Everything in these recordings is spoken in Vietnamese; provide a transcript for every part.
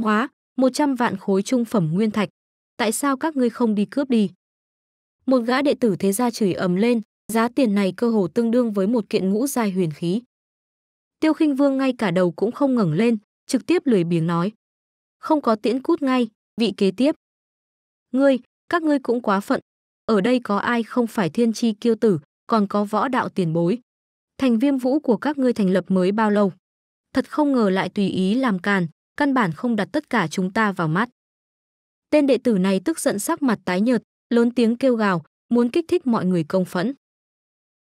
Hóa, 100 vạn khối trung phẩm nguyên thạch. Tại sao các ngươi không đi cướp đi? Một gã đệ tử thế gia chửi ầm lên, giá tiền này cơ hồ tương đương với một kiện ngũ giai huyền khí. Tiêu Khinh Vương ngay cả đầu cũng không ngẩng lên, trực tiếp lười biếng nói: "Không có tiễn cút ngay, vị kế tiếp. Ngươi, các ngươi cũng quá phận, ở đây có ai không phải thiên chi kiêu tử, còn có võ đạo tiền bối. Thành Viêm Vũ của các ngươi thành lập mới bao lâu? Thật không ngờ lại tùy ý làm càn, căn bản không đặt tất cả chúng ta vào mắt. Tên đệ tử này tức giận sắc mặt tái nhợt, lớn tiếng kêu gào, muốn kích thích mọi người công phẫn.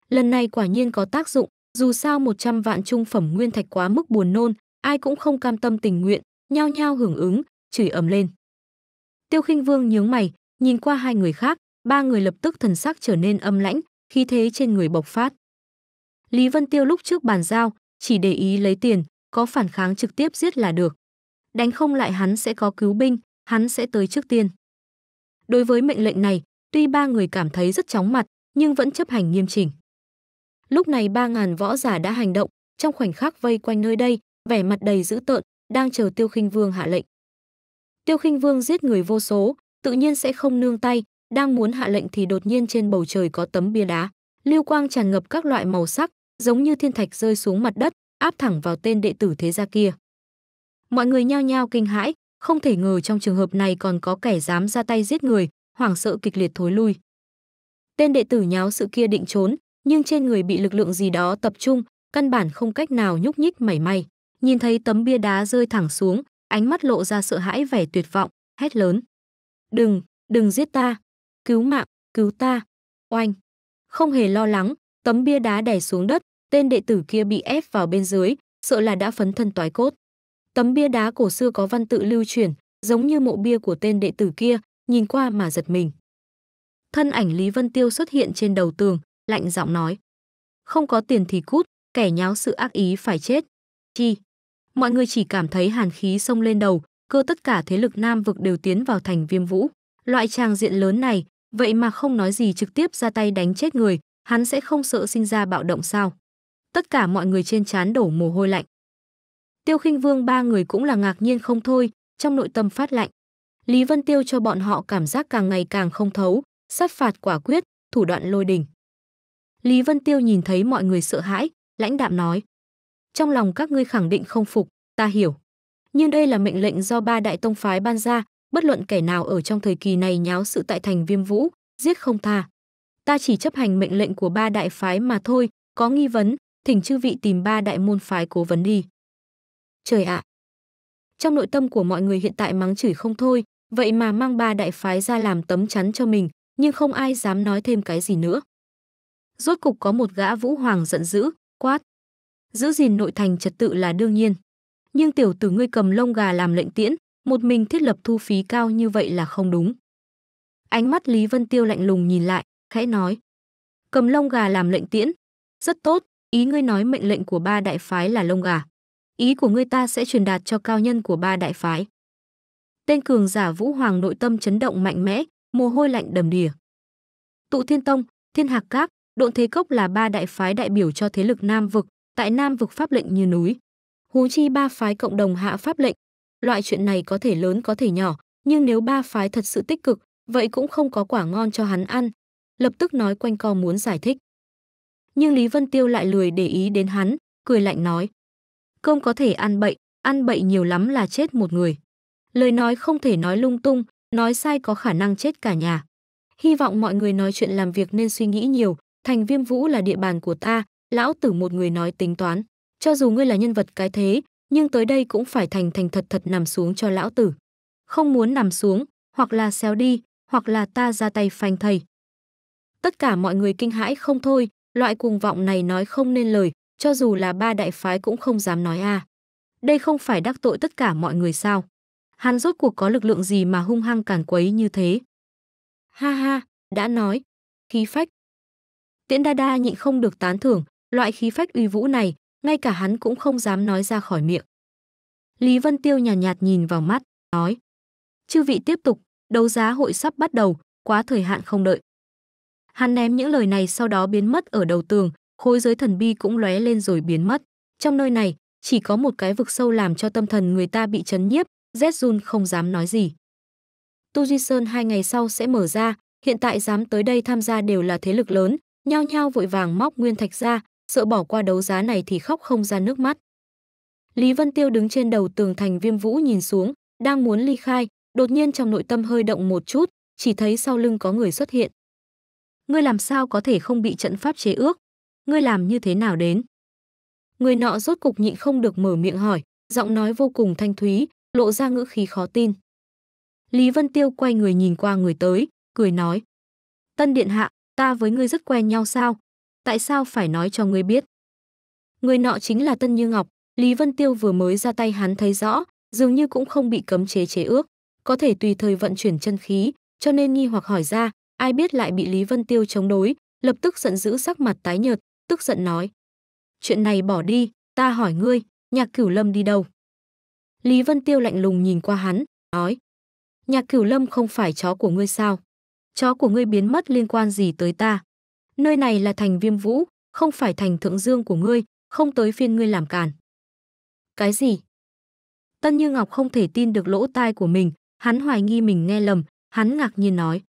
Lần này quả nhiên có tác dụng, dù sao 100 vạn trung phẩm nguyên thạch quá mức buồn nôn, ai cũng không cam tâm tình nguyện, nhao nhao hưởng ứng, chửi ầm lên. Tiêu Khinh Vương nhướng mày, nhìn qua hai người khác, ba người lập tức thần sắc trở nên âm lãnh, khí thế trên người bộc phát. Lý Vân Tiêu lúc trước bàn giao, chỉ để ý lấy tiền, có phản kháng trực tiếp giết là được đánh không lại hắn sẽ có cứu binh, hắn sẽ tới trước tiên. Đối với mệnh lệnh này, tuy ba người cảm thấy rất chóng mặt, nhưng vẫn chấp hành nghiêm chỉnh. Lúc này ba ngàn võ giả đã hành động, trong khoảnh khắc vây quanh nơi đây, vẻ mặt đầy dữ tợn, đang chờ Tiêu Khinh Vương hạ lệnh. Tiêu Khinh Vương giết người vô số, tự nhiên sẽ không nương tay, đang muốn hạ lệnh thì đột nhiên trên bầu trời có tấm bia đá, lưu quang tràn ngập các loại màu sắc, giống như thiên thạch rơi xuống mặt đất, áp thẳng vào tên đệ tử thế gia kia. Mọi người nhao nhao kinh hãi, không thể ngờ trong trường hợp này còn có kẻ dám ra tay giết người, hoảng sợ kịch liệt thối lui. Tên đệ tử nháo sự kia định trốn, nhưng trên người bị lực lượng gì đó tập trung, căn bản không cách nào nhúc nhích mảy may. Nhìn thấy tấm bia đá rơi thẳng xuống, ánh mắt lộ ra sợ hãi vẻ tuyệt vọng, hét lớn. Đừng, đừng giết ta, cứu mạng, cứu ta, oanh. Không hề lo lắng, tấm bia đá đè xuống đất, tên đệ tử kia bị ép vào bên dưới, sợ là đã phấn thân toái cốt. Tấm bia đá cổ xưa có văn tự lưu truyền, giống như mộ bia của tên đệ tử kia, nhìn qua mà giật mình. Thân ảnh Lý Vân Tiêu xuất hiện trên đầu tường, lạnh giọng nói. Không có tiền thì cút, kẻ nháo sự ác ý phải chết. Chi? Mọi người chỉ cảm thấy hàn khí sông lên đầu, cơ tất cả thế lực nam vực đều tiến vào thành viêm vũ. Loại trang diện lớn này, vậy mà không nói gì trực tiếp ra tay đánh chết người, hắn sẽ không sợ sinh ra bạo động sao. Tất cả mọi người trên trán đổ mồ hôi lạnh. Tiêu Khinh Vương ba người cũng là ngạc nhiên không thôi, trong nội tâm phát lạnh. Lý Vân Tiêu cho bọn họ cảm giác càng ngày càng không thấu, sát phạt quả quyết, thủ đoạn lôi đình. Lý Vân Tiêu nhìn thấy mọi người sợ hãi, lãnh đạm nói: "Trong lòng các ngươi khẳng định không phục, ta hiểu. Nhưng đây là mệnh lệnh do ba đại tông phái ban ra, bất luận kẻ nào ở trong thời kỳ này nháo sự tại thành Viêm Vũ, giết không tha. Ta chỉ chấp hành mệnh lệnh của ba đại phái mà thôi, có nghi vấn, thỉnh chư vị tìm ba đại môn phái cố vấn đi." trời ạ. Trong nội tâm của mọi người hiện tại mắng chửi không thôi, vậy mà mang ba đại phái ra làm tấm chắn cho mình, nhưng không ai dám nói thêm cái gì nữa. Rốt cục có một gã vũ hoàng giận dữ, quát. Giữ gìn nội thành trật tự là đương nhiên. Nhưng tiểu tử ngươi cầm lông gà làm lệnh tiễn, một mình thiết lập thu phí cao như vậy là không đúng. Ánh mắt Lý Vân Tiêu lạnh lùng nhìn lại, khẽ nói. Cầm lông gà làm lệnh tiễn. Rất tốt, ý ngươi nói mệnh lệnh của ba đại phái là lông gà. Ý của ngươi ta sẽ truyền đạt cho cao nhân của ba đại phái. Tên cường giả Vũ Hoàng nội tâm chấn động mạnh mẽ, mồ hôi lạnh đầm đìa. Tụ Thiên Tông, Thiên Hạc Các, Độn Thế Cốc là ba đại phái đại biểu cho thế lực Nam vực, tại Nam vực pháp lệnh như núi. Hú chi ba phái cộng đồng hạ pháp lệnh, loại chuyện này có thể lớn có thể nhỏ, nhưng nếu ba phái thật sự tích cực, vậy cũng không có quả ngon cho hắn ăn. Lập tức nói quanh co muốn giải thích. Nhưng Lý Vân Tiêu lại lười để ý đến hắn, cười lạnh nói: cơm có thể ăn bậy, ăn bậy nhiều lắm là chết một người. Lời nói không thể nói lung tung, nói sai có khả năng chết cả nhà. Hy vọng mọi người nói chuyện làm việc nên suy nghĩ nhiều, thành viêm vũ là địa bàn của ta, lão tử một người nói tính toán. Cho dù ngươi là nhân vật cái thế, nhưng tới đây cũng phải thành thành thật thật nằm xuống cho lão tử. Không muốn nằm xuống, hoặc là xéo đi, hoặc là ta ra tay phanh thầy. Tất cả mọi người kinh hãi không thôi, loại cuồng vọng này nói không nên lời, cho dù là ba đại phái cũng không dám nói a. À. Đây không phải đắc tội tất cả mọi người sao? Hắn rốt cuộc có lực lượng gì mà hung hăng càn quấy như thế? Ha ha, đã nói, khí phách. Tiễn Đa Đa nhịn không được tán thưởng, loại khí phách uy vũ này, ngay cả hắn cũng không dám nói ra khỏi miệng. Lý Vân Tiêu nhàn nhạt, nhạt nhìn vào mắt, nói: "Chư vị tiếp tục, đấu giá hội sắp bắt đầu, quá thời hạn không đợi." Hắn ném những lời này sau đó biến mất ở đầu tường, khối giới thần bi cũng lóe lên rồi biến mất. Trong nơi này, chỉ có một cái vực sâu làm cho tâm thần người ta bị chấn nhiếp, rét run không dám nói gì. Tu Di Sơn hai ngày sau sẽ mở ra, hiện tại dám tới đây tham gia đều là thế lực lớn, nhao nhao vội vàng móc nguyên thạch ra, sợ bỏ qua đấu giá này thì khóc không ra nước mắt. Lý Vân Tiêu đứng trên đầu tường thành viêm vũ nhìn xuống, đang muốn ly khai, đột nhiên trong nội tâm hơi động một chút, chỉ thấy sau lưng có người xuất hiện. Ngươi làm sao có thể không bị trận pháp chế ước, ngươi làm như thế nào đến? Người nọ rốt cục nhịn không được mở miệng hỏi, giọng nói vô cùng thanh thúy, lộ ra ngữ khí khó tin. Lý Vân Tiêu quay người nhìn qua người tới, cười nói. Tân Điện Hạ, ta với ngươi rất quen nhau sao? Tại sao phải nói cho ngươi biết? Người nọ chính là Tân Như Ngọc, Lý Vân Tiêu vừa mới ra tay hắn thấy rõ, dường như cũng không bị cấm chế chế ước, có thể tùy thời vận chuyển chân khí, cho nên nghi hoặc hỏi ra, ai biết lại bị Lý Vân Tiêu chống đối, lập tức giận dữ sắc mặt tái nhợt, tức giận nói. Chuyện này bỏ đi, ta hỏi ngươi, nhạc cửu lâm đi đâu? Lý Vân Tiêu lạnh lùng nhìn qua hắn, nói. Nhạc cửu lâm không phải chó của ngươi sao? Chó của ngươi biến mất liên quan gì tới ta? Nơi này là thành viêm vũ, không phải thành thượng dương của ngươi, không tới phiên ngươi làm càn. Cái gì? Tân Như Ngọc không thể tin được lỗ tai của mình, hắn hoài nghi mình nghe lầm, hắn ngạc nhiên nói.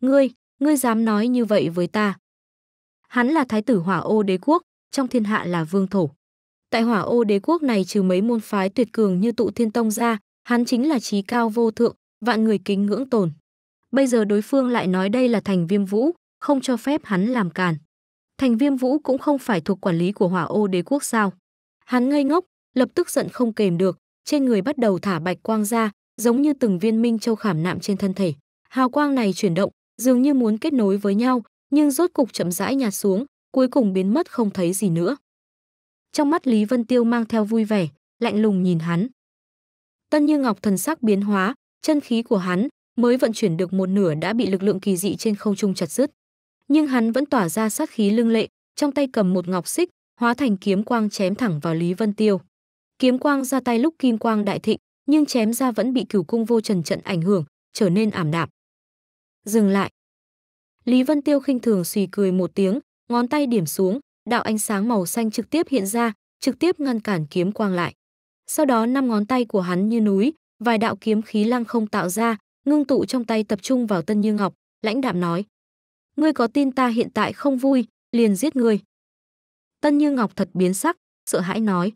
Ngươi, ngươi dám nói như vậy với ta. Hắn là thái tử Hỏa Ô Đế quốc, trong thiên hạ là vương thổ. Tại Hỏa Ô Đế quốc này trừ mấy môn phái tuyệt cường như Tụ Thiên Tông ra, hắn chính là trí cao vô thượng, vạn người kính ngưỡng tồn. Bây giờ đối phương lại nói đây là Thành Viêm Vũ, không cho phép hắn làm càn. Thành Viêm Vũ cũng không phải thuộc quản lý của Hỏa Ô Đế quốc sao? Hắn ngây ngốc, lập tức giận không kềm được, trên người bắt đầu thả bạch quang ra, giống như từng viên minh châu khảm nạm trên thân thể. Hào quang này chuyển động, dường như muốn kết nối với nhau, nhưng rốt cục chậm rãi nhạt xuống, cuối cùng biến mất không thấy gì nữa. Trong mắt Lý Vân Tiêu mang theo vui vẻ, lạnh lùng nhìn hắn. Tân Như Ngọc thần sắc biến hóa, chân khí của hắn mới vận chuyển được một nửa đã bị lực lượng kỳ dị trên không trung chặt dứt. Nhưng hắn vẫn tỏa ra sát khí lưng lệ, trong tay cầm một ngọc xích, hóa thành kiếm quang chém thẳng vào Lý Vân Tiêu. Kiếm quang ra tay lúc kim quang đại thịnh, nhưng chém ra vẫn bị cửu cung vô trần trận ảnh hưởng, trở nên ảm đạm. Dừng lại, Lý Vân Tiêu khinh thường xì cười một tiếng, ngón tay điểm xuống, đạo ánh sáng màu xanh trực tiếp hiện ra, trực tiếp ngăn cản kiếm quang lại. Sau đó năm ngón tay của hắn như núi, vài đạo kiếm khí lăng không tạo ra, ngưng tụ trong tay tập trung vào Tân Như Ngọc, lãnh đạm nói: "Ngươi có tin ta hiện tại không vui, liền giết ngươi." Tân Như Ngọc thật biến sắc, sợ hãi nói: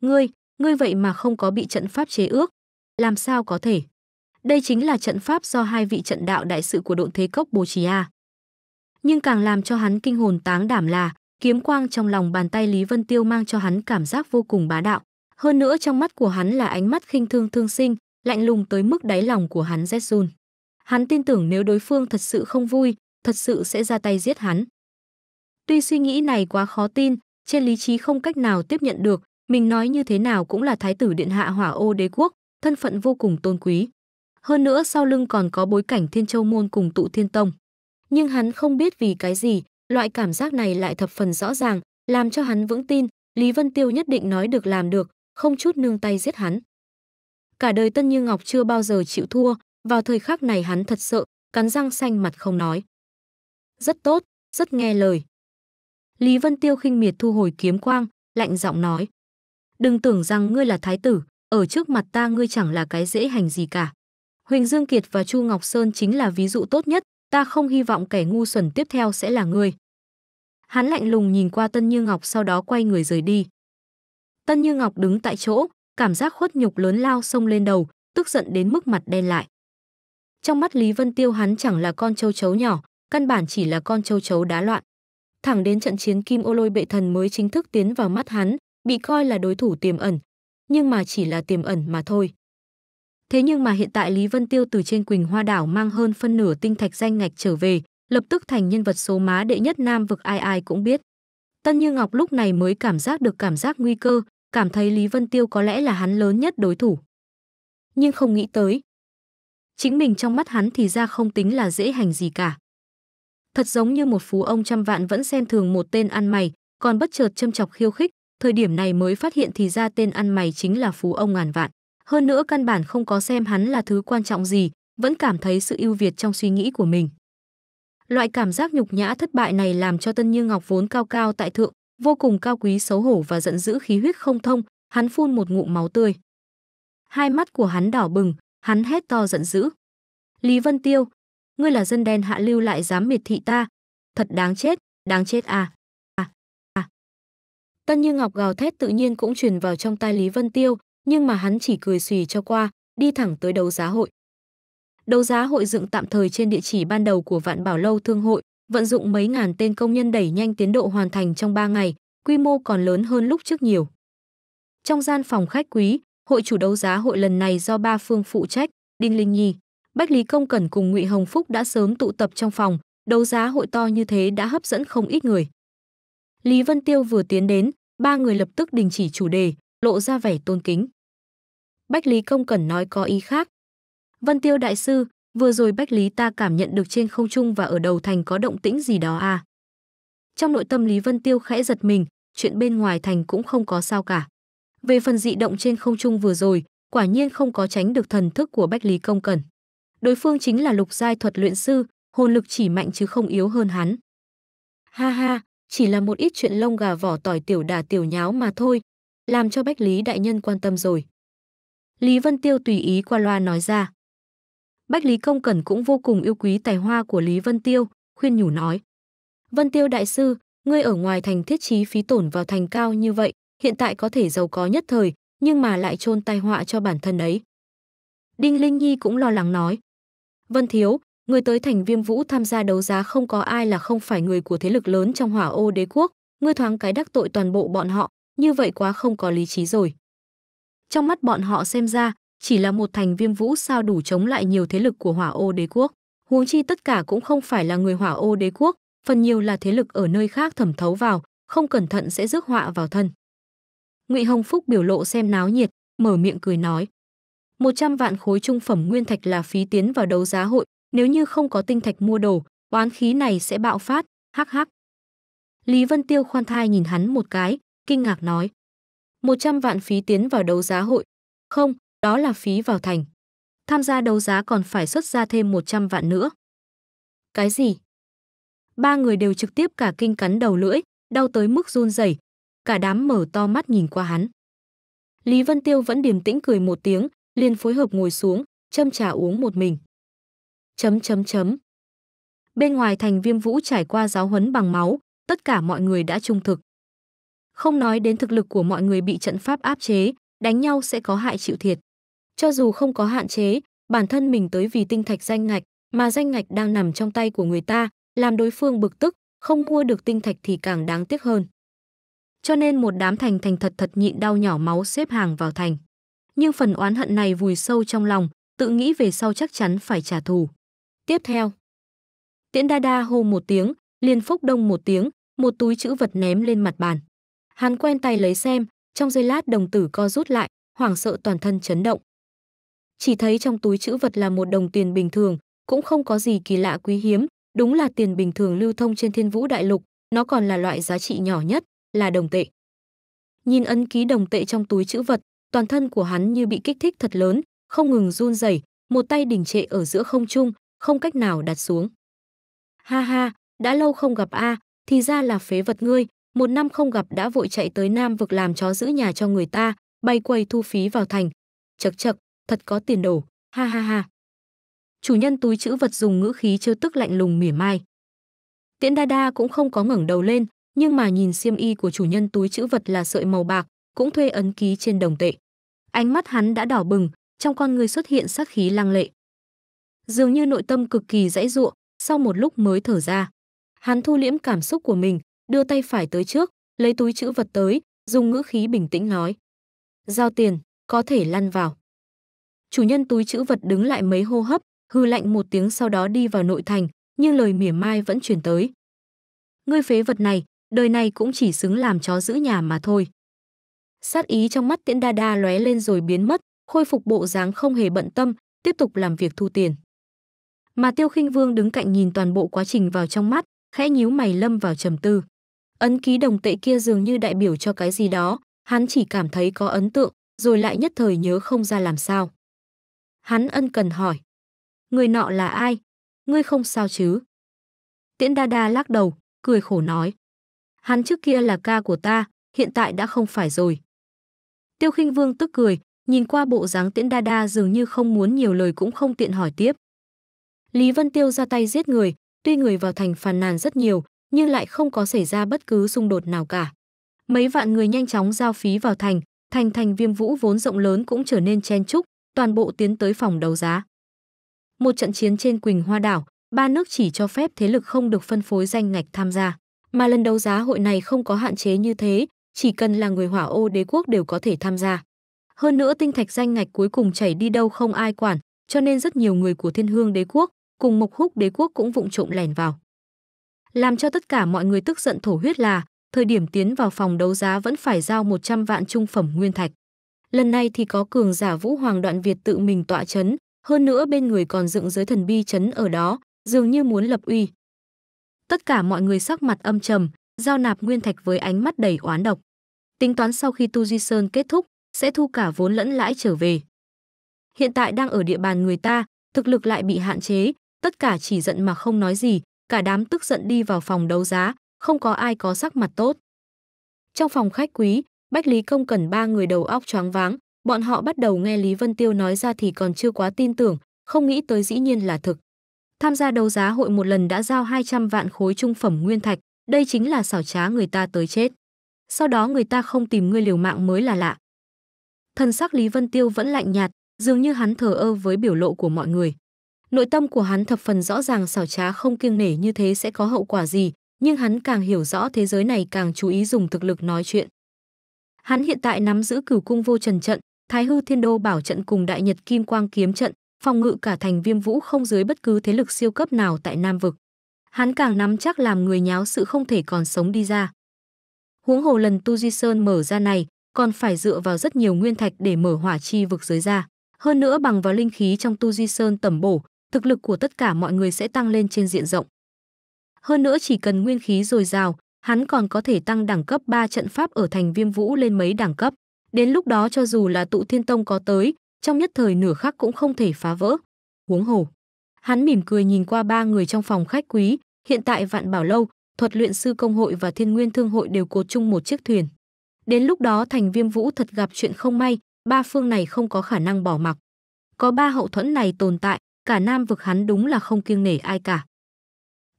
"Ngươi, ngươi vậy mà không có bị trận pháp chế ước, làm sao có thể?" Đây chính là trận pháp do hai vị trận đạo đại sự của độn thế cốc Bồ trí a. Nhưng càng làm cho hắn kinh hồn táng đảm là, kiếm quang trong lòng bàn tay Lý Vân Tiêu mang cho hắn cảm giác vô cùng bá đạo, hơn nữa trong mắt của hắn là ánh mắt khinh thương thương sinh, lạnh lùng tới mức đáy lòng của hắn rét run. Hắn tin tưởng nếu đối phương thật sự không vui, thật sự sẽ ra tay giết hắn. Tuy suy nghĩ này quá khó tin, trên lý trí không cách nào tiếp nhận được, mình nói như thế nào cũng là thái tử điện hạ hỏa ô đế quốc, thân phận vô cùng tôn quý hơn nữa sau lưng còn có bối cảnh Thiên Châu Môn cùng tụ Thiên Tông. Nhưng hắn không biết vì cái gì, loại cảm giác này lại thập phần rõ ràng, làm cho hắn vững tin, Lý Vân Tiêu nhất định nói được làm được, không chút nương tay giết hắn. Cả đời Tân Như Ngọc chưa bao giờ chịu thua, vào thời khắc này hắn thật sợ, cắn răng xanh mặt không nói. Rất tốt, rất nghe lời. Lý Vân Tiêu khinh miệt thu hồi kiếm quang, lạnh giọng nói. Đừng tưởng rằng ngươi là thái tử, ở trước mặt ta ngươi chẳng là cái dễ hành gì cả. Huỳnh Dương Kiệt và Chu Ngọc Sơn chính là ví dụ tốt nhất, ta không hy vọng kẻ ngu xuẩn tiếp theo sẽ là ngươi. Hắn lạnh lùng nhìn qua Tân Như Ngọc sau đó quay người rời đi. Tân Như Ngọc đứng tại chỗ, cảm giác khuất nhục lớn lao sông lên đầu, tức giận đến mức mặt đen lại. Trong mắt Lý Vân Tiêu hắn chẳng là con châu chấu nhỏ, căn bản chỉ là con châu chấu đá loạn. Thẳng đến trận chiến Kim Ô Lôi Bệ Thần mới chính thức tiến vào mắt hắn, bị coi là đối thủ tiềm ẩn, nhưng mà chỉ là tiềm ẩn mà thôi. Thế nhưng mà hiện tại Lý Vân Tiêu từ trên Quỳnh Hoa Đảo mang hơn phân nửa tinh thạch danh ngạch trở về, lập tức thành nhân vật số má đệ nhất nam vực ai ai cũng biết. Tân Như Ngọc lúc này mới cảm giác được cảm giác nguy cơ, cảm thấy Lý Vân Tiêu có lẽ là hắn lớn nhất đối thủ. Nhưng không nghĩ tới. Chính mình trong mắt hắn thì ra không tính là dễ hành gì cả. Thật giống như một phú ông trăm vạn vẫn xem thường một tên ăn mày, còn bất chợt châm chọc khiêu khích, thời điểm này mới phát hiện thì ra tên ăn mày chính là phú ông ngàn vạn hơn nữa căn bản không có xem hắn là thứ quan trọng gì, vẫn cảm thấy sự ưu việt trong suy nghĩ của mình. Loại cảm giác nhục nhã thất bại này làm cho Tân Như Ngọc vốn cao cao tại thượng, vô cùng cao quý xấu hổ và giận dữ khí huyết không thông, hắn phun một ngụm máu tươi. Hai mắt của hắn đỏ bừng, hắn hét to giận dữ. Lý Vân Tiêu, ngươi là dân đen hạ lưu lại dám miệt thị ta, thật đáng chết, đáng chết à. à, à. Tân Như Ngọc gào thét tự nhiên cũng truyền vào trong tai Lý Vân Tiêu, nhưng mà hắn chỉ cười xùy cho qua, đi thẳng tới đấu giá hội. Đấu giá hội dựng tạm thời trên địa chỉ ban đầu của Vạn Bảo Lâu Thương hội, vận dụng mấy ngàn tên công nhân đẩy nhanh tiến độ hoàn thành trong 3 ngày, quy mô còn lớn hơn lúc trước nhiều. Trong gian phòng khách quý, hội chủ đấu giá hội lần này do ba phương phụ trách, Đinh Linh Nhi, Bách Lý Công Cẩn cùng Ngụy Hồng Phúc đã sớm tụ tập trong phòng, đấu giá hội to như thế đã hấp dẫn không ít người. Lý Vân Tiêu vừa tiến đến, ba người lập tức đình chỉ chủ đề, lộ ra vẻ tôn kính. Bách Lý Công Cẩn nói có ý khác. Vân Tiêu Đại Sư, vừa rồi Bách Lý ta cảm nhận được trên không trung và ở đầu thành có động tĩnh gì đó à. Trong nội tâm Lý Vân Tiêu khẽ giật mình, chuyện bên ngoài thành cũng không có sao cả. Về phần dị động trên không trung vừa rồi, quả nhiên không có tránh được thần thức của Bách Lý Công Cẩn. Đối phương chính là lục giai thuật luyện sư, hồn lực chỉ mạnh chứ không yếu hơn hắn. Ha ha, chỉ là một ít chuyện lông gà vỏ tỏi tiểu đà tiểu nháo mà thôi, làm cho Bách Lý Đại Nhân quan tâm rồi. Lý Vân Tiêu tùy ý qua loa nói ra. Bách Lý Công Cẩn cũng vô cùng yêu quý tài hoa của Lý Vân Tiêu, khuyên nhủ nói. Vân Tiêu Đại Sư, ngươi ở ngoài thành thiết trí phí tổn vào thành cao như vậy, hiện tại có thể giàu có nhất thời, nhưng mà lại trôn tai họa cho bản thân ấy. Đinh Linh Nhi cũng lo lắng nói. Vân Thiếu, người tới thành viêm vũ tham gia đấu giá không có ai là không phải người của thế lực lớn trong hỏa ô đế quốc, ngươi thoáng cái đắc tội toàn bộ bọn họ, như vậy quá không có lý trí rồi. Trong mắt bọn họ xem ra, chỉ là một thành viêm vũ sao đủ chống lại nhiều thế lực của hỏa ô đế quốc. Huống chi tất cả cũng không phải là người hỏa ô đế quốc, phần nhiều là thế lực ở nơi khác thẩm thấu vào, không cẩn thận sẽ rước họa vào thân. Ngụy Hồng Phúc biểu lộ xem náo nhiệt, mở miệng cười nói. 100 vạn khối trung phẩm nguyên thạch là phí tiến vào đấu giá hội, nếu như không có tinh thạch mua đồ, oán khí này sẽ bạo phát, hắc hắc. Lý Vân Tiêu khoan thai nhìn hắn một cái, kinh ngạc nói. 100 vạn phí tiến vào đấu giá hội. Không, đó là phí vào thành. Tham gia đấu giá còn phải xuất ra thêm 100 vạn nữa. Cái gì? Ba người đều trực tiếp cả kinh cắn đầu lưỡi, đau tới mức run rẩy. Cả đám mở to mắt nhìn qua hắn. Lý Vân Tiêu vẫn điềm tĩnh cười một tiếng, liền phối hợp ngồi xuống, châm trà uống một mình. Chấm chấm chấm. Bên ngoài thành viêm vũ trải qua giáo huấn bằng máu, tất cả mọi người đã trung thực. Không nói đến thực lực của mọi người bị trận pháp áp chế, đánh nhau sẽ có hại chịu thiệt. Cho dù không có hạn chế, bản thân mình tới vì tinh thạch danh ngạch, mà danh ngạch đang nằm trong tay của người ta, làm đối phương bực tức, không mua được tinh thạch thì càng đáng tiếc hơn. Cho nên một đám thành thành thật thật nhịn đau nhỏ máu xếp hàng vào thành. Nhưng phần oán hận này vùi sâu trong lòng, tự nghĩ về sau chắc chắn phải trả thù. Tiếp theo, Tiễn Đa Đa hô một tiếng, liền phúc đông một tiếng, một túi chữ vật ném lên mặt bàn. Hắn quen tay lấy xem, trong giây lát đồng tử co rút lại, hoảng sợ toàn thân chấn động. Chỉ thấy trong túi chữ vật là một đồng tiền bình thường, cũng không có gì kỳ lạ quý hiếm, đúng là tiền bình thường lưu thông trên thiên vũ đại lục, nó còn là loại giá trị nhỏ nhất, là đồng tệ. Nhìn ấn ký đồng tệ trong túi chữ vật, toàn thân của hắn như bị kích thích thật lớn, không ngừng run rẩy, một tay đình trệ ở giữa không trung, không cách nào đặt xuống. Ha ha, đã lâu không gặp a, thì ra là phế vật ngươi, một năm không gặp đã vội chạy tới Nam vực làm chó giữ nhà cho người ta, bay quầy thu phí vào thành. Chậc chậc, thật có tiền đổ, ha ha ha. Chủ nhân túi chữ vật dùng ngữ khí trêu tức lạnh lùng mỉa mai. Tiễn Đa Đa cũng không có ngẩng đầu lên, nhưng mà nhìn xiêm y của chủ nhân túi chữ vật là sợi màu bạc, cũng thuê ấn ký trên đồng tệ. Ánh mắt hắn đã đỏ bừng, trong con người xuất hiện sát khí lăng lệ. Dường như nội tâm cực kỳ dãy giụa, sau một lúc mới thở ra. Hắn thu liễm cảm xúc của mình, đưa tay phải tới trước, lấy túi chữ vật tới, dùng ngữ khí bình tĩnh nói. Giao tiền, có thể lăn vào. Chủ nhân túi chữ vật đứng lại mấy hô hấp, hư lạnh một tiếng sau đó đi vào nội thành, nhưng lời mỉa mai vẫn chuyển tới. Ngươi phế vật này, đời này cũng chỉ xứng làm chó giữ nhà mà thôi. Sát ý trong mắt tiễn đa đa lóe lên rồi biến mất, khôi phục bộ dáng không hề bận tâm, tiếp tục làm việc thu tiền. Mà Tiêu Khinh Vương đứng cạnh nhìn toàn bộ quá trình vào trong mắt, khẽ nhíu mày lâm vào trầm tư. Ấn ký đồng tệ kia dường như đại biểu cho cái gì đó, hắn chỉ cảm thấy có ấn tượng, rồi lại nhất thời nhớ không ra làm sao. Hắn ân cần hỏi. Người nọ là ai? Ngươi không sao chứ? Tiễn Đa Đa lắc đầu, cười khổ nói. Hắn trước kia là ca của ta, hiện tại đã không phải rồi. Tiêu khinh Vương tức cười, nhìn qua bộ dáng Tiễn Đa Đa dường như không muốn nhiều lời cũng không tiện hỏi tiếp. Lý Vân Tiêu ra tay giết người, tuy người vào thành phàn nàn rất nhiều, nhưng lại không có xảy ra bất cứ xung đột nào cả. Mấy vạn người nhanh chóng giao phí vào thành, thành thành viêm vũ vốn rộng lớn cũng trở nên chen chúc, toàn bộ tiến tới phòng đấu giá. Một trận chiến trên Quỳnh Hoa Đảo, ba nước chỉ cho phép thế lực không được phân phối danh ngạch tham gia. Mà lần đấu giá hội này không có hạn chế như thế, chỉ cần là người hỏa ô đế quốc đều có thể tham gia. Hơn nữa tinh thạch danh ngạch cuối cùng chảy đi đâu không ai quản, cho nên rất nhiều người của thiên hương đế quốc, cùng mộc húc đế quốc cũng vụng trộm lẻn vào làm cho tất cả mọi người tức giận thổ huyết là thời điểm tiến vào phòng đấu giá vẫn phải giao 100 vạn trung phẩm nguyên thạch. Lần này thì có cường giả Vũ Hoàng Đoạn Việt tự mình tọa chấn, hơn nữa bên người còn dựng giới thần bi chấn ở đó, dường như muốn lập uy. Tất cả mọi người sắc mặt âm trầm, giao nạp nguyên thạch với ánh mắt đầy oán độc. Tính toán sau khi Tu Di Sơn kết thúc, sẽ thu cả vốn lẫn lãi trở về. Hiện tại đang ở địa bàn người ta, thực lực lại bị hạn chế, tất cả chỉ giận mà không nói gì, cả đám tức giận đi vào phòng đấu giá, không có ai có sắc mặt tốt. Trong phòng khách quý, Bách Lý Công cần ba người đầu óc choáng váng, bọn họ bắt đầu nghe Lý Vân Tiêu nói ra thì còn chưa quá tin tưởng, không nghĩ tới dĩ nhiên là thực. Tham gia đấu giá hội một lần đã giao 200 vạn khối trung phẩm nguyên thạch, đây chính là xảo trá người ta tới chết. Sau đó người ta không tìm người liều mạng mới là lạ. Thần sắc Lý Vân Tiêu vẫn lạnh nhạt, dường như hắn thờ ơ với biểu lộ của mọi người. Nội tâm của hắn thập phần rõ ràng xảo trá không kiêng nể như thế sẽ có hậu quả gì, nhưng hắn càng hiểu rõ thế giới này càng chú ý dùng thực lực nói chuyện. Hắn hiện tại nắm giữ cửu cung vô trần trận, thái hư thiên đô bảo trận cùng đại nhật kim quang kiếm trận, phòng ngự cả thành viêm vũ không dưới bất cứ thế lực siêu cấp nào tại Nam Vực. Hắn càng nắm chắc làm người nháo sự không thể còn sống đi ra. Huống hồ lần Tu Di Sơn mở ra này, còn phải dựa vào rất nhiều nguyên thạch để mở hỏa chi vực giới ra. Hơn nữa bằng vào linh khí trong Tu Di Sơn tẩm bổ, thực lực của tất cả mọi người sẽ tăng lên trên diện rộng. Hơn nữa chỉ cần nguyên khí dồi dào, hắn còn có thể tăng đẳng cấp 3 trận pháp ở thành Viêm Vũ lên mấy đẳng cấp. Đến lúc đó cho dù là tụ thiên tông có tới, trong nhất thời nửa khắc cũng không thể phá vỡ. Huống hồ. Hắn mỉm cười nhìn qua ba người trong phòng khách quý, hiện tại Vạn Bảo Lâu, thuật luyện sư công hội và thiên nguyên thương hội đều cột chung một chiếc thuyền. Đến lúc đó thành viêm vũ thật gặp chuyện không may, ba phương này không có khả năng bỏ mặc. Có ba hậu thuẫn này tồn tại, cả nam vực hắn đúng là không kiêng nể ai cả.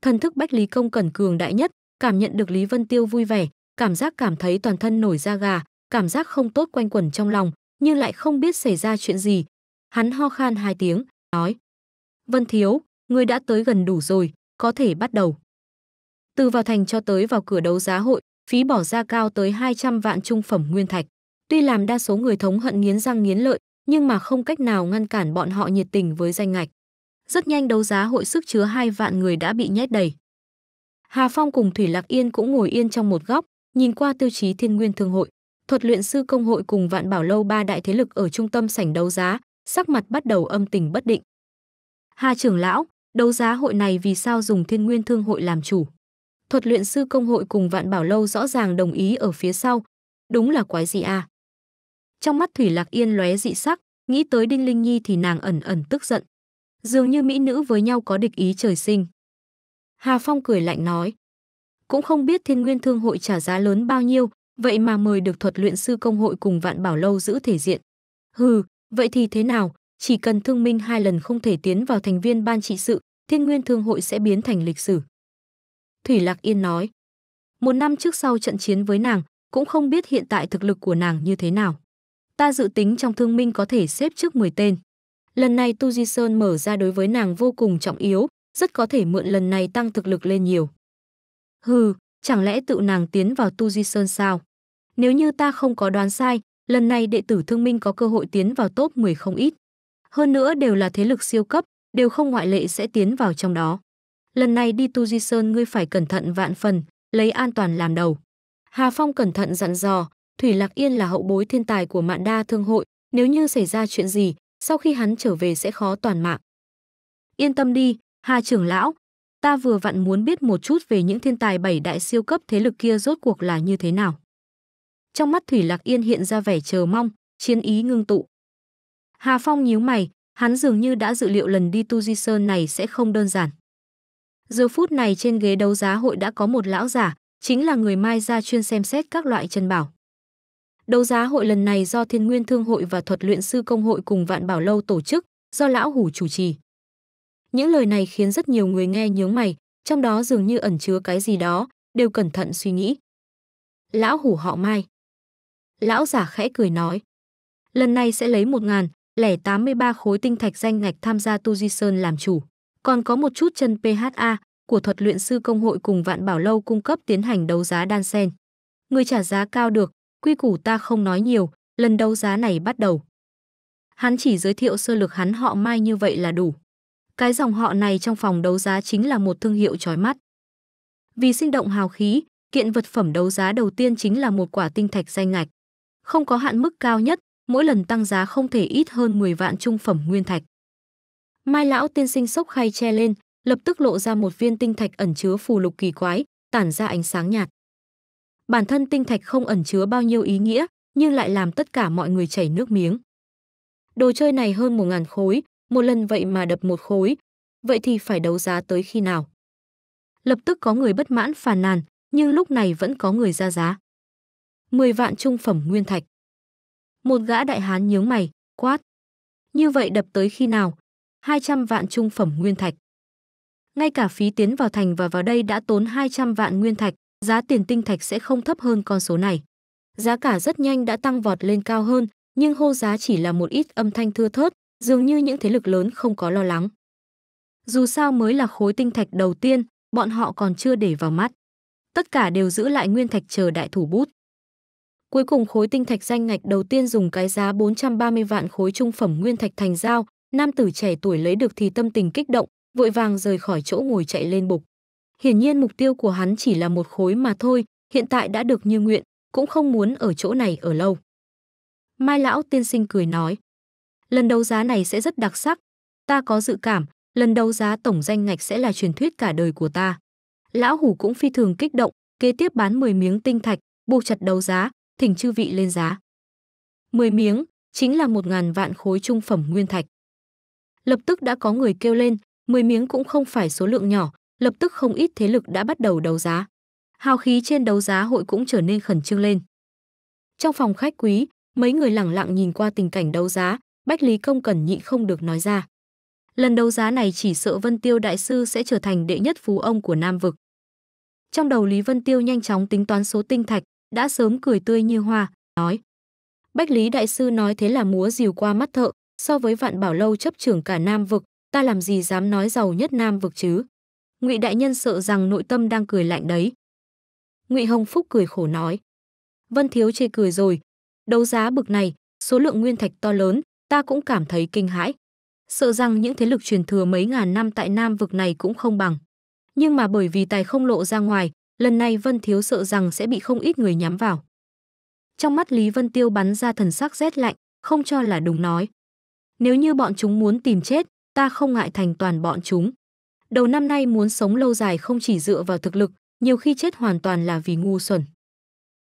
Thần thức Bách Lý Công Cẩn cường đại nhất, cảm nhận được Lý Vân Tiêu vui vẻ, cảm giác cảm thấy toàn thân nổi da gà, cảm giác không tốt quanh quẩn trong lòng, nhưng lại không biết xảy ra chuyện gì. Hắn ho khan hai tiếng, nói. Vân Thiếu, ngươi đã tới gần đủ rồi, có thể bắt đầu. Từ vào thành cho tới vào cửa đấu giá hội, phí bỏ ra cao tới 200 vạn trung phẩm nguyên thạch. Tuy làm đa số người thống hận nghiến răng nghiến lợi, nhưng mà không cách nào ngăn cản bọn họ nhiệt tình với danh ngạch. Rất nhanh đấu giá hội sức chứa hai vạn người đã bị nhét đầy. Hà Phong cùng Thủy Lạc Yên cũng ngồi yên trong một góc, nhìn qua tiêu chí Thiên Nguyên Thương hội, thuật luyện sư công hội cùng Vạn Bảo lâu ba đại thế lực ở trung tâm sảnh đấu giá, sắc mặt bắt đầu âm tình bất định. Hà trưởng lão, đấu giá hội này vì sao dùng Thiên Nguyên Thương hội làm chủ? Thuật luyện sư công hội cùng Vạn Bảo lâu rõ ràng đồng ý ở phía sau, đúng là quái gì à? trong mắt thủy lạc yên lóe dị sắc nghĩ tới đinh linh nhi thì nàng ẩn ẩn tức giận dường như mỹ nữ với nhau có địch ý trời sinh hà phong cười lạnh nói cũng không biết thiên nguyên thương hội trả giá lớn bao nhiêu vậy mà mời được thuật luyện sư công hội cùng vạn bảo lâu giữ thể diện hừ vậy thì thế nào chỉ cần thương minh hai lần không thể tiến vào thành viên ban trị sự thiên nguyên thương hội sẽ biến thành lịch sử thủy lạc yên nói một năm trước sau trận chiến với nàng cũng không biết hiện tại thực lực của nàng như thế nào ta dự tính trong thương minh có thể xếp trước 10 tên. Lần này Tu Di Sơn mở ra đối với nàng vô cùng trọng yếu, rất có thể mượn lần này tăng thực lực lên nhiều. Hừ, chẳng lẽ tự nàng tiến vào Tu Di Sơn sao? Nếu như ta không có đoán sai, lần này đệ tử thương minh có cơ hội tiến vào top 10 không ít. Hơn nữa đều là thế lực siêu cấp, đều không ngoại lệ sẽ tiến vào trong đó. Lần này đi Tu Di Sơn ngươi phải cẩn thận vạn phần, lấy an toàn làm đầu. Hà Phong cẩn thận dặn dò, Thủy Lạc Yên là hậu bối thiên tài của Mạn Đa Thương hội, nếu như xảy ra chuyện gì, sau khi hắn trở về sẽ khó toàn mạng. Yên tâm đi, Hà trưởng lão, ta vừa vặn muốn biết một chút về những thiên tài bảy đại siêu cấp thế lực kia rốt cuộc là như thế nào. Trong mắt Thủy Lạc Yên hiện ra vẻ chờ mong, chiến ý ngưng tụ. Hà Phong nhíu mày, hắn dường như đã dự liệu lần đi Tu Di Sơn này sẽ không đơn giản. Giờ phút này trên ghế đấu giá hội đã có một lão giả, chính là người mai ra chuyên xem xét các loại chân bảo. Đấu giá hội lần này do Thiên Nguyên Thương hội và Thuật luyện sư công hội cùng Vạn Bảo lâu tổ chức, do lão hủ chủ trì. Những lời này khiến rất nhiều người nghe nhướng mày, trong đó dường như ẩn chứa cái gì đó, đều cẩn thận suy nghĩ. Lão hủ họ Mai. Lão giả khẽ cười nói, lần này sẽ lấy lẻ 1083 khối tinh thạch danh ngạch tham gia Tu Di Sơn làm chủ, còn có một chút chân PHA của thuật luyện sư công hội cùng Vạn Bảo lâu cung cấp tiến hành đấu giá đan sen. Người trả giá cao được quy củ ta không nói nhiều, lần đấu giá này bắt đầu. Hắn chỉ giới thiệu sơ lược hắn họ Mai như vậy là đủ. Cái dòng họ này trong phòng đấu giá chính là một thương hiệu chói mắt. Vì sinh động hào khí, kiện vật phẩm đấu giá đầu tiên chính là một quả tinh thạch danh ngạch. Không có hạn mức cao nhất, mỗi lần tăng giá không thể ít hơn 10 vạn trung phẩm nguyên thạch. Mai lão tiên sinh sốc khay che lên, lập tức lộ ra một viên tinh thạch ẩn chứa phù lục kỳ quái, tản ra ánh sáng nhạt bản thân tinh thạch không ẩn chứa bao nhiêu ý nghĩa, nhưng lại làm tất cả mọi người chảy nước miếng. Đồ chơi này hơn một ngàn khối, một lần vậy mà đập một khối, vậy thì phải đấu giá tới khi nào? Lập tức có người bất mãn phàn nàn, nhưng lúc này vẫn có người ra giá. 10 vạn trung phẩm nguyên thạch. Một gã đại hán nhướng mày, quát. Như vậy đập tới khi nào? 200 vạn trung phẩm nguyên thạch. Ngay cả phí tiến vào thành và vào đây đã tốn 200 vạn nguyên thạch, giá tiền tinh thạch sẽ không thấp hơn con số này. Giá cả rất nhanh đã tăng vọt lên cao hơn, nhưng hô giá chỉ là một ít âm thanh thưa thớt, dường như những thế lực lớn không có lo lắng. Dù sao mới là khối tinh thạch đầu tiên, bọn họ còn chưa để vào mắt. Tất cả đều giữ lại nguyên thạch chờ đại thủ bút. Cuối cùng khối tinh thạch danh ngạch đầu tiên dùng cái giá 430 vạn khối trung phẩm nguyên thạch thành giao, nam tử trẻ tuổi lấy được thì tâm tình kích động, vội vàng rời khỏi chỗ ngồi chạy lên bục. Hiển nhiên mục tiêu của hắn chỉ là một khối mà thôi, hiện tại đã được như nguyện, cũng không muốn ở chỗ này ở lâu. Mai lão tiên sinh cười nói, lần đấu giá này sẽ rất đặc sắc, ta có dự cảm, lần đấu giá tổng danh ngạch sẽ là truyền thuyết cả đời của ta. Lão hủ cũng phi thường kích động, kế tiếp bán 10 miếng tinh thạch, buộc chặt đấu giá, thỉnh chư vị lên giá. 10 miếng chính là 1000 vạn khối trung phẩm nguyên thạch. Lập tức đã có người kêu lên, 10 miếng cũng không phải số lượng nhỏ, lập tức không ít thế lực đã bắt đầu đấu giá. Hào khí trên đấu giá hội cũng trở nên khẩn trương lên. Trong phòng khách quý, mấy người lẳng lặng nhìn qua tình cảnh đấu giá, Bách Lý Công Cẩn nhịn không được nói ra. Lần đấu giá này chỉ sợ Vân Tiêu Đại Sư sẽ trở thành đệ nhất phú ông của Nam Vực. Trong đầu Lý Vân Tiêu nhanh chóng tính toán số tinh thạch, đã sớm cười tươi như hoa, nói. Bách Lý Đại Sư nói thế là múa dìu qua mắt thợ, so với vạn bảo lâu chấp trưởng cả Nam Vực, ta làm gì dám nói giàu nhất Nam Vực chứ. Ngụy đại nhân sợ rằng nội tâm đang cười lạnh đấy. Ngụy Hồng Phúc cười khổ nói. Vân Thiếu chê cười rồi. Đấu giá bực này, số lượng nguyên thạch to lớn, ta cũng cảm thấy kinh hãi. Sợ rằng những thế lực truyền thừa mấy ngàn năm tại Nam vực này cũng không bằng. Nhưng mà bởi vì tài không lộ ra ngoài, lần này Vân Thiếu sợ rằng sẽ bị không ít người nhắm vào. Trong mắt Lý Vân Tiêu bắn ra thần sắc rét lạnh, không cho là đúng nói. Nếu như bọn chúng muốn tìm chết, ta không ngại thành toàn bọn chúng đầu năm nay muốn sống lâu dài không chỉ dựa vào thực lực, nhiều khi chết hoàn toàn là vì ngu xuẩn.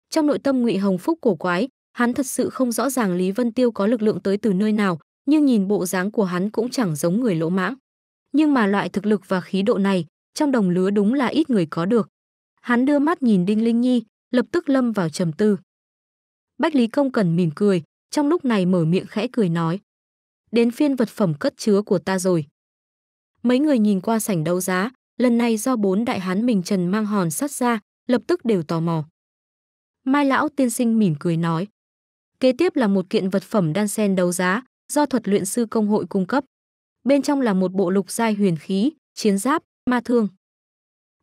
Trong nội tâm Ngụy Hồng Phúc cổ quái, hắn thật sự không rõ ràng Lý Vân Tiêu có lực lượng tới từ nơi nào, nhưng nhìn bộ dáng của hắn cũng chẳng giống người lỗ mãng. Nhưng mà loại thực lực và khí độ này, trong đồng lứa đúng là ít người có được. Hắn đưa mắt nhìn Đinh Linh Nhi, lập tức lâm vào trầm tư. Bách Lý Công Cần mỉm cười, trong lúc này mở miệng khẽ cười nói. Đến phiên vật phẩm cất chứa của ta rồi mấy người nhìn qua sảnh đấu giá, lần này do bốn đại hán mình Trần mang hòn sắt ra, lập tức đều tò mò. Mai lão tiên sinh mỉm cười nói. Kế tiếp là một kiện vật phẩm đan sen đấu giá, do thuật luyện sư công hội cung cấp. Bên trong là một bộ lục giai huyền khí, chiến giáp, ma thương.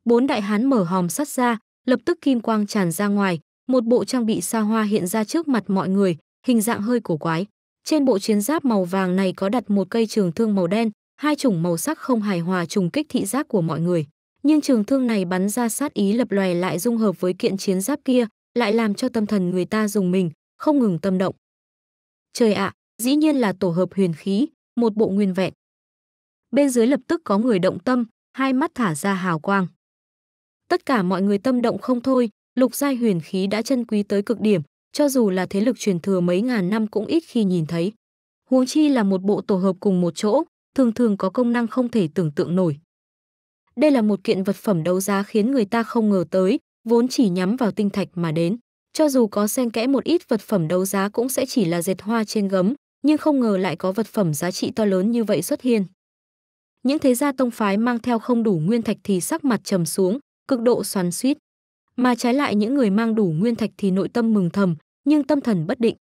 Bốn đại hán mở hòm sắt ra, lập tức kim quang tràn ra ngoài, một bộ trang bị xa hoa hiện ra trước mặt mọi người, hình dạng hơi cổ quái. Trên bộ chiến giáp màu vàng này có đặt một cây trường thương màu đen, hai chủng màu sắc không hài hòa trùng kích thị giác của mọi người. Nhưng trường thương này bắn ra sát ý lập lòe lại dung hợp với kiện chiến giáp kia, lại làm cho tâm thần người ta dùng mình, không ngừng tâm động. Trời ạ, dĩ nhiên là tổ hợp huyền khí, một bộ nguyên vẹn. Bên dưới lập tức có người động tâm, hai mắt thả ra hào quang. Tất cả mọi người tâm động không thôi, lục giai huyền khí đã chân quý tới cực điểm, cho dù là thế lực truyền thừa mấy ngàn năm cũng ít khi nhìn thấy. Huống chi là một bộ tổ hợp cùng một chỗ, thường thường có công năng không thể tưởng tượng nổi. Đây là một kiện vật phẩm đấu giá khiến người ta không ngờ tới, vốn chỉ nhắm vào tinh thạch mà đến. Cho dù có xen kẽ một ít vật phẩm đấu giá cũng sẽ chỉ là dệt hoa trên gấm, nhưng không ngờ lại có vật phẩm giá trị to lớn như vậy xuất hiện. Những thế gia tông phái mang theo không đủ nguyên thạch thì sắc mặt trầm xuống, cực độ xoắn suýt. Mà trái lại những người mang đủ nguyên thạch thì nội tâm mừng thầm, nhưng tâm thần bất định.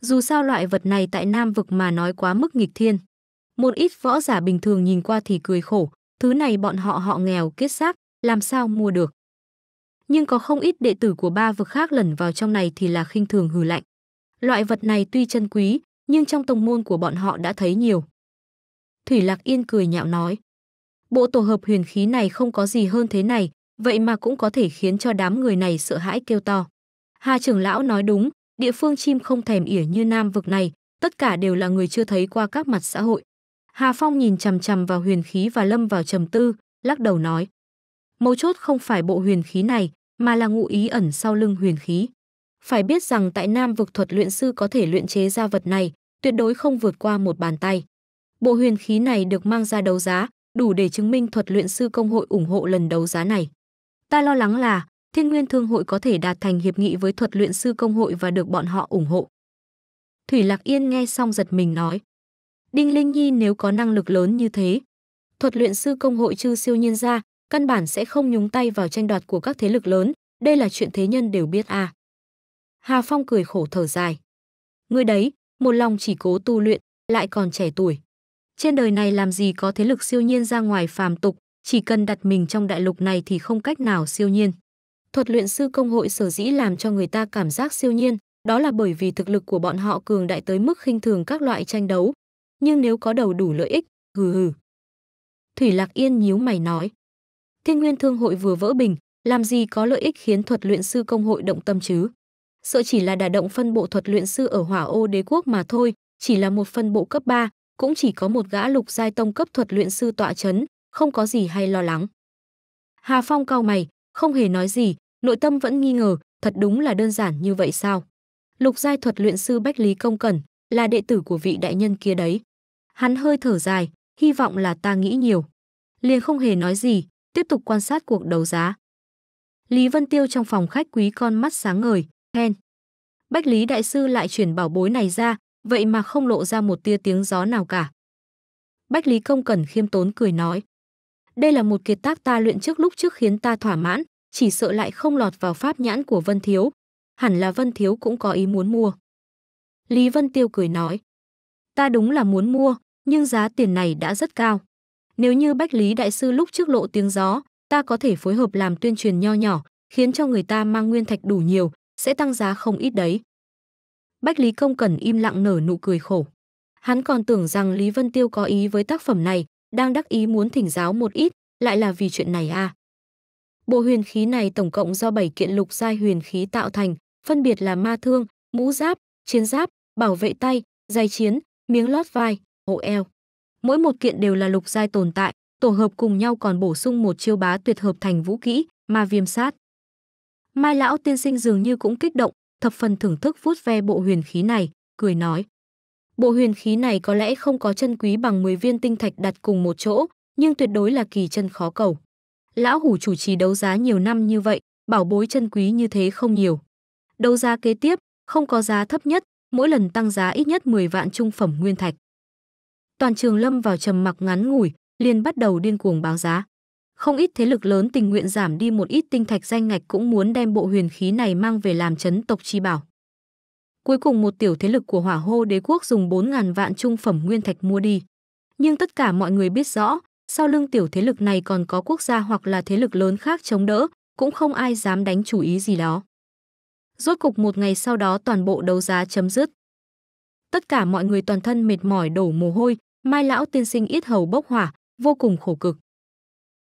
Dù sao loại vật này tại Nam vực mà nói quá mức nghịch thiên. Một ít võ giả bình thường nhìn qua thì cười khổ, thứ này bọn họ họ nghèo kết xác, làm sao mua được. Nhưng có không ít đệ tử của ba vực khác lẩn vào trong này thì là khinh thường hừ lạnh. Loại vật này tuy chân quý, nhưng trong tông môn của bọn họ đã thấy nhiều. Thủy Lạc Yên cười nhạo nói, bộ tổ hợp huyền khí này không có gì hơn thế này, vậy mà cũng có thể khiến cho đám người này sợ hãi kêu to. Hà trưởng lão nói đúng, địa phương chim không thèm ỉa như nam vực này, tất cả đều là người chưa thấy qua các mặt xã hội, Hà Phong nhìn chằm chằm vào huyền khí và lâm vào trầm tư, lắc đầu nói. Mấu chốt không phải bộ huyền khí này, mà là ngụ ý ẩn sau lưng huyền khí. Phải biết rằng tại Nam vực thuật luyện sư có thể luyện chế ra vật này, tuyệt đối không vượt qua một bàn tay. Bộ huyền khí này được mang ra đấu giá, đủ để chứng minh thuật luyện sư công hội ủng hộ lần đấu giá này. Ta lo lắng là Thiên Nguyên Thương hội có thể đạt thành hiệp nghị với thuật luyện sư công hội và được bọn họ ủng hộ. Thủy Lạc Yên nghe xong giật mình nói, Đinh Linh Nhi nếu có năng lực lớn như thế, thuật luyện sư công hội chư siêu nhiên ra, căn bản sẽ không nhúng tay vào tranh đoạt của các thế lực lớn, đây là chuyện thế nhân đều biết à. Hà Phong cười khổ thở dài. Ngươi đấy, một lòng chỉ cố tu luyện, lại còn trẻ tuổi. Trên đời này làm gì có thế lực siêu nhiên ra ngoài phàm tục, chỉ cần đặt mình trong đại lục này thì không cách nào siêu nhiên. Thuật luyện sư công hội sở dĩ làm cho người ta cảm giác siêu nhiên, đó là bởi vì thực lực của bọn họ cường đại tới mức khinh thường các loại tranh đấu, nhưng nếu có đầu đủ lợi ích, hừ hừ. Thủy Lạc Yên nhíu mày nói. Thiên Nguyên Thương hội vừa vỡ bình, làm gì có lợi ích khiến thuật luyện sư công hội động tâm chứ? Sợ chỉ là đả động phân bộ thuật luyện sư ở Hỏa Ô Đế quốc mà thôi, chỉ là một phân bộ cấp 3, cũng chỉ có một gã lục giai tông cấp thuật luyện sư tọa chấn, không có gì hay lo lắng. Hà Phong cau mày, không hề nói gì, nội tâm vẫn nghi ngờ, thật đúng là đơn giản như vậy sao? Lục giai thuật luyện sư Bách Lý Công Cẩn là đệ tử của vị đại nhân kia đấy. Hắn hơi thở dài, hy vọng là ta nghĩ nhiều. Liền không hề nói gì, tiếp tục quan sát cuộc đấu giá. Lý Vân Tiêu trong phòng khách quý con mắt sáng ngời, khen. Bách Lý Đại Sư lại chuyển bảo bối này ra, vậy mà không lộ ra một tia tiếng gió nào cả. Bách Lý Công Cẩn khiêm tốn cười nói. Đây là một kiệt tác ta luyện trước lúc trước khiến ta thỏa mãn, chỉ sợ lại không lọt vào pháp nhãn của Vân Thiếu. Hẳn là Vân Thiếu cũng có ý muốn mua. Lý Vân Tiêu cười nói. Ta đúng là muốn mua, nhưng giá tiền này đã rất cao. Nếu như Bách Lý Đại Sư lúc trước lộ tiếng gió, ta có thể phối hợp làm tuyên truyền nho nhỏ, khiến cho người ta mang nguyên thạch đủ nhiều, sẽ tăng giá không ít đấy. Bách Lý Công cần im lặng nở nụ cười khổ. Hắn còn tưởng rằng Lý Vân Tiêu có ý với tác phẩm này, đang đắc ý muốn thỉnh giáo một ít, lại là vì chuyện này à. Bộ huyền khí này tổng cộng do 7 kiện lục giai huyền khí tạo thành, phân biệt là ma thương, mũ giáp, chiến giáp, bảo vệ tay, giày chiến, miếng lót vai, hộ eo. Mỗi một kiện đều là lục giai tồn tại, tổ hợp cùng nhau còn bổ sung một chiêu bá tuyệt hợp thành vũ kỹ, ma viêm sát. Mai lão tiên sinh dường như cũng kích động, thập phần thưởng thức vuốt ve bộ huyền khí này, cười nói. Bộ huyền khí này có lẽ không có chân quý bằng 10 viên tinh thạch đặt cùng một chỗ, nhưng tuyệt đối là kỳ chân khó cầu. Lão hủ chủ trì đấu giá nhiều năm như vậy, bảo bối chân quý như thế không nhiều. Đấu giá kế tiếp, không có giá thấp nhất, mỗi lần tăng giá ít nhất 10 vạn trung phẩm nguyên thạch toàn trường lâm vào trầm mặc ngắn ngủi, liền bắt đầu điên cuồng báo giá. Không ít thế lực lớn tình nguyện giảm đi một ít tinh thạch danh ngạch cũng muốn đem bộ huyền khí này mang về làm chấn tộc chi bảo. Cuối cùng một tiểu thế lực của Hỏa Hô Đế quốc dùng 4000 vạn trung phẩm nguyên thạch mua đi. Nhưng tất cả mọi người biết rõ, sau lưng tiểu thế lực này còn có quốc gia hoặc là thế lực lớn khác chống đỡ, cũng không ai dám đánh chủ ý gì đó. Rốt cục một ngày sau đó toàn bộ đấu giá chấm dứt. Tất cả mọi người toàn thân mệt mỏi đổ mồ hôi, Mai lão tiên sinh ít hầu bốc hỏa, vô cùng khổ cực.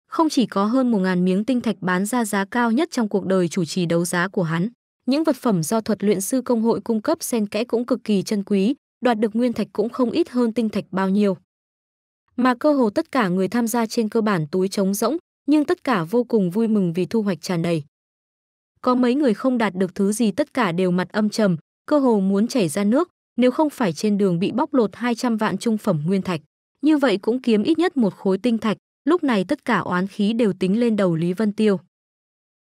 Không chỉ có hơn 1.000 miếng tinh thạch bán ra giá cao nhất trong cuộc đời chủ trì đấu giá của hắn, những vật phẩm do thuật luyện sư công hội cung cấp xen kẽ cũng cực kỳ chân quý, đoạt được nguyên thạch cũng không ít hơn tinh thạch bao nhiêu. Mà cơ hồ tất cả người tham gia trên cơ bản túi trống rỗng, nhưng tất cả vô cùng vui mừng vì thu hoạch tràn đầy. Có mấy người không đạt được thứ gì tất cả đều mặt âm trầm, cơ hồ muốn chảy ra nước, nếu không phải trên đường bị bóc lột 200 vạn trung phẩm nguyên thạch, như vậy cũng kiếm ít nhất một khối tinh thạch, lúc này tất cả oán khí đều tính lên đầu Lý Vân Tiêu.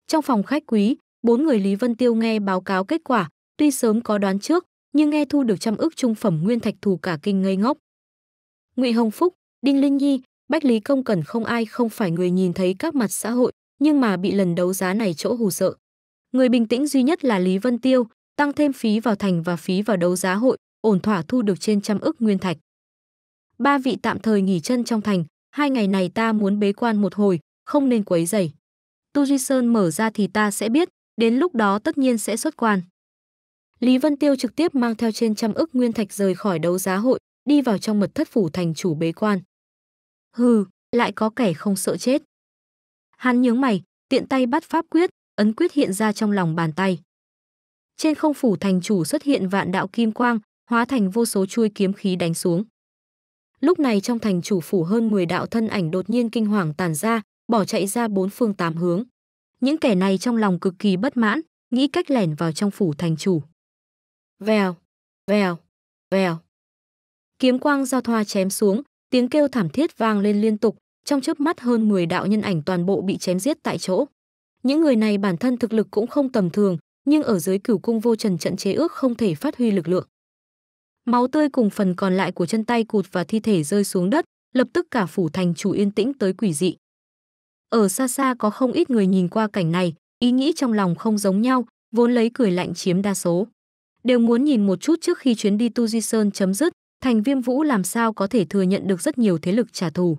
Trong phòng khách quý, bốn người Lý Vân Tiêu nghe báo cáo kết quả, tuy sớm có đoán trước, nhưng nghe thu được trăm ức trung phẩm nguyên thạch thù cả kinh ngây ngốc. Ngụy Hồng Phúc, Đinh Linh Nhi, Bách Lý Công Cẩn không ai không phải người nhìn thấy các mặt xã hội, nhưng mà bị lần đấu giá này chỗ hù sợ. Người bình tĩnh duy nhất là Lý Vân Tiêu, tăng thêm phí vào thành và phí vào đấu giá hội, ổn thỏa thu được trên trăm ức nguyên thạch. Ba vị tạm thời nghỉ chân trong thành, hai ngày này ta muốn bế quan một hồi, không nên quấy rầy. Tu Duy Sơn mở ra thì ta sẽ biết, đến lúc đó tất nhiên sẽ xuất quan. Lý Vân Tiêu trực tiếp mang theo trên trăm ức nguyên thạch rời khỏi đấu giá hội, đi vào trong mật thất phủ thành chủ bế quan. Hừ, lại có kẻ không sợ chết. Hắn nhướng mày, tiện tay bắt pháp quyết, ấn quyết hiện ra trong lòng bàn tay. Trên không phủ thành chủ xuất hiện vạn đạo kim quang, hóa thành vô số chuôi kiếm khí đánh xuống. Lúc này trong thành chủ phủ hơn 10 đạo thân ảnh đột nhiên kinh hoàng tàn ra, bỏ chạy ra bốn phương tám hướng. Những kẻ này trong lòng cực kỳ bất mãn, nghĩ cách lẻn vào trong phủ thành chủ. Vèo, vèo, vèo. Kiếm quang giao thoa chém xuống, tiếng kêu thảm thiết vang lên liên tục, trong chớp mắt hơn 10 đạo nhân ảnh toàn bộ bị chém giết tại chỗ. Những người này bản thân thực lực cũng không tầm thường, nhưng ở dưới cửu cung vô trần trận chế ước không thể phát huy lực lượng. Máu tươi cùng phần còn lại của chân tay cụt và thi thể rơi xuống đất, lập tức cả phủ thành chủ yên tĩnh tới quỷ dị. Ở xa xa có không ít người nhìn qua cảnh này, ý nghĩ trong lòng không giống nhau, vốn lấy cười lạnh chiếm đa số. Đều muốn nhìn một chút trước khi chuyến đi Tu Di Sơn chấm dứt, thành viêm vũ làm sao có thể thừa nhận được rất nhiều thế lực trả thù.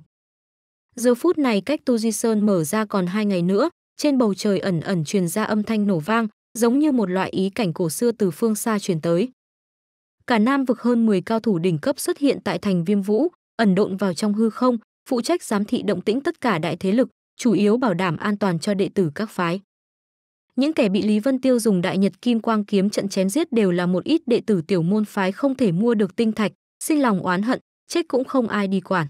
Giờ phút này cách Tu Di Sơn mở ra còn hai ngày nữa, trên bầu trời ẩn ẩn truyền ra âm thanh nổ vang, giống như một loại ý cảnh cổ xưa từ phương xa truyền tới. Cả Nam vực hơn 10 cao thủ đỉnh cấp xuất hiện tại thành Viêm Vũ, ẩn độn vào trong hư không, phụ trách giám thị động tĩnh tất cả đại thế lực, chủ yếu bảo đảm an toàn cho đệ tử các phái. Những kẻ bị Lý Vân Tiêu dùng đại nhật kim quang kiếm trận chém giết đều là một ít đệ tử tiểu môn phái không thể mua được tinh thạch, sinh lòng oán hận, chết cũng không ai đi quản.